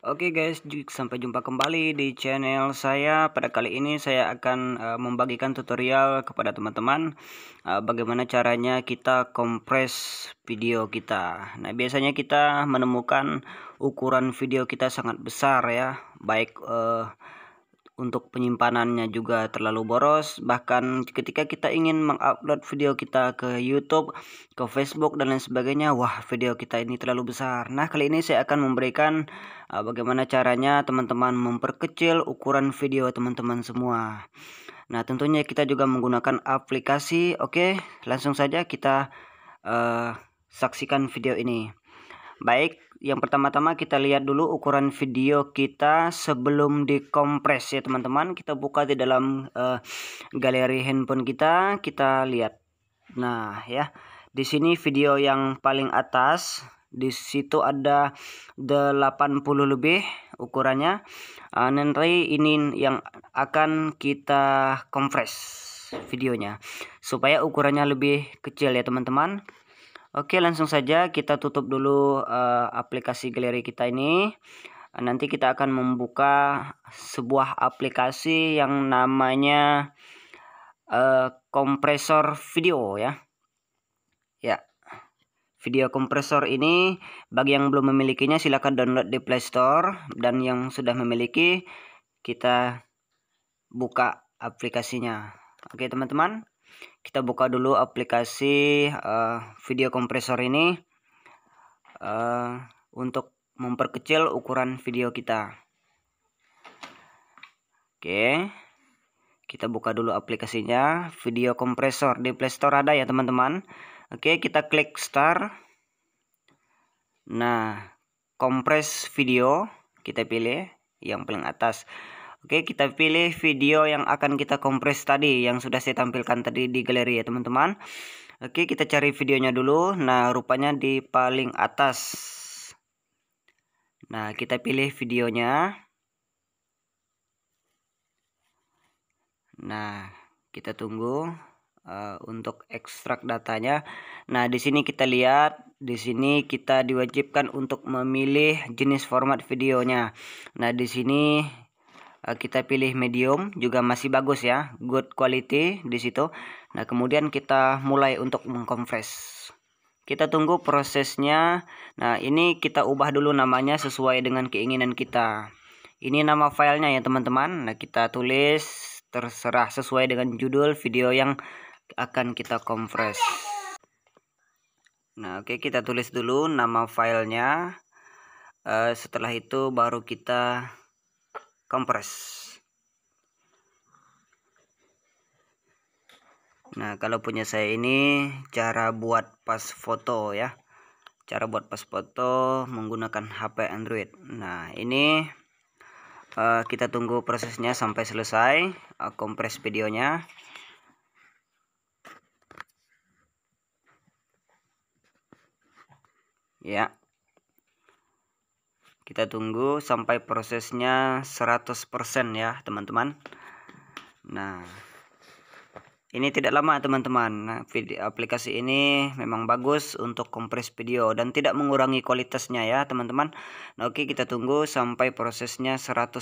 Oke okay guys, sampai jumpa kembali di channel saya. Pada kali ini saya akan uh, membagikan tutorial kepada teman-teman uh, bagaimana caranya kita kompres video kita. Nah, biasanya kita menemukan ukuran video kita sangat besar ya, baik uh, untuk penyimpanannya juga terlalu boros bahkan ketika kita ingin mengupload video kita ke YouTube ke Facebook dan lain sebagainya wah video kita ini terlalu besar nah kali ini saya akan memberikan uh, bagaimana caranya teman-teman memperkecil ukuran video teman-teman semua nah tentunya kita juga menggunakan aplikasi oke langsung saja kita uh, saksikan video ini Baik, yang pertama-tama kita lihat dulu ukuran video kita sebelum dikompres ya teman-teman. Kita buka di dalam uh, galeri handphone kita, kita lihat. Nah, ya. Di sini video yang paling atas, di situ ada 80 lebih ukurannya. Uh, nanti ini yang akan kita kompres videonya supaya ukurannya lebih kecil ya teman-teman. Oke, langsung saja kita tutup dulu uh, aplikasi galeri kita ini. Nanti kita akan membuka sebuah aplikasi yang namanya uh, kompresor video ya. Ya. Video kompresor ini bagi yang belum memilikinya silahkan download di Play Store dan yang sudah memiliki kita buka aplikasinya. Oke, teman-teman kita buka dulu aplikasi uh, video kompresor ini uh, untuk memperkecil ukuran video kita oke kita buka dulu aplikasinya video kompresor di playstore ada ya teman-teman oke kita klik start nah kompres video kita pilih yang paling atas Oke, kita pilih video yang akan kita kompres tadi yang sudah saya tampilkan tadi di galeri ya, teman-teman. Oke, kita cari videonya dulu. Nah, rupanya di paling atas. Nah, kita pilih videonya. Nah, kita tunggu uh, untuk ekstrak datanya. Nah, di sini kita lihat, di sini kita diwajibkan untuk memilih jenis format videonya. Nah, di sini Eh, kita pilih medium juga masih bagus ya good quality di situ nah kemudian kita mulai untuk mengkompres kita tunggu prosesnya nah ini kita ubah dulu namanya sesuai dengan keinginan kita ini nama filenya ya teman-teman nah kita tulis terserah sesuai dengan judul video yang akan kita kompres nah oke okay, kita tulis dulu nama filenya uh, setelah itu baru kita kompres Nah, kalau punya saya ini cara buat pas foto ya. Cara buat pas foto menggunakan HP Android. Nah, ini uh, kita tunggu prosesnya sampai selesai, uh, kompres videonya. Ya kita tunggu sampai prosesnya 100% ya teman-teman nah ini tidak lama teman-teman Nah, aplikasi ini memang bagus untuk kompres video dan tidak mengurangi kualitasnya ya teman-teman nah, oke kita tunggu sampai prosesnya 100%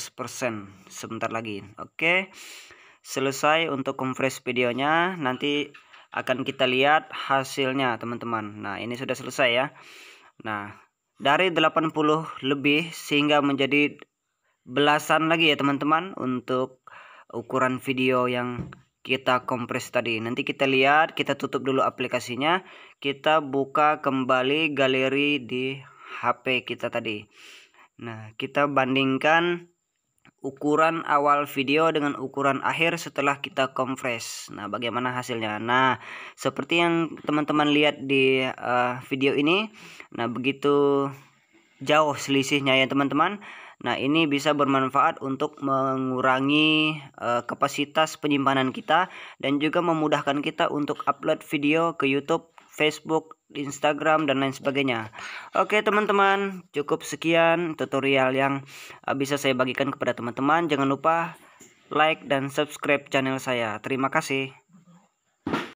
sebentar lagi oke selesai untuk kompres videonya nanti akan kita lihat hasilnya teman-teman nah ini sudah selesai ya nah dari 80 lebih sehingga menjadi belasan lagi ya teman-teman untuk ukuran video yang kita kompres tadi nanti kita lihat kita tutup dulu aplikasinya kita buka kembali galeri di HP kita tadi nah kita bandingkan ukuran awal video dengan ukuran akhir setelah kita compress. Nah, bagaimana hasilnya? Nah, seperti yang teman-teman lihat di uh, video ini, nah begitu jauh selisihnya ya teman-teman. Nah, ini bisa bermanfaat untuk mengurangi uh, kapasitas penyimpanan kita dan juga memudahkan kita untuk upload video ke YouTube, Facebook, di Instagram dan lain sebagainya. Oke teman-teman, cukup sekian tutorial yang eh, bisa saya bagikan kepada teman-teman. Jangan lupa like dan subscribe channel saya. Terima kasih.